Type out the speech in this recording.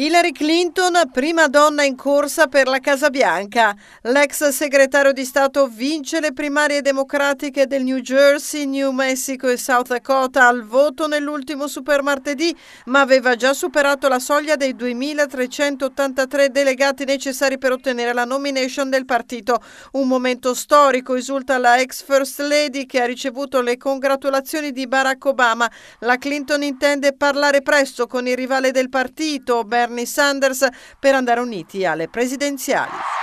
Hillary Clinton, prima donna in corsa per la Casa Bianca. L'ex segretario di Stato vince le primarie democratiche del New Jersey, New Mexico e South Dakota al voto nell'ultimo supermartedì, ma aveva già superato la soglia dei 2.383 delegati necessari per ottenere la nomination del partito. Un momento storico, esulta la ex First Lady che ha ricevuto le congratulazioni di Barack Obama. La Clinton intende parlare presto con il rivale del partito, Bernard Bernie Sanders per andare uniti alle presidenziali.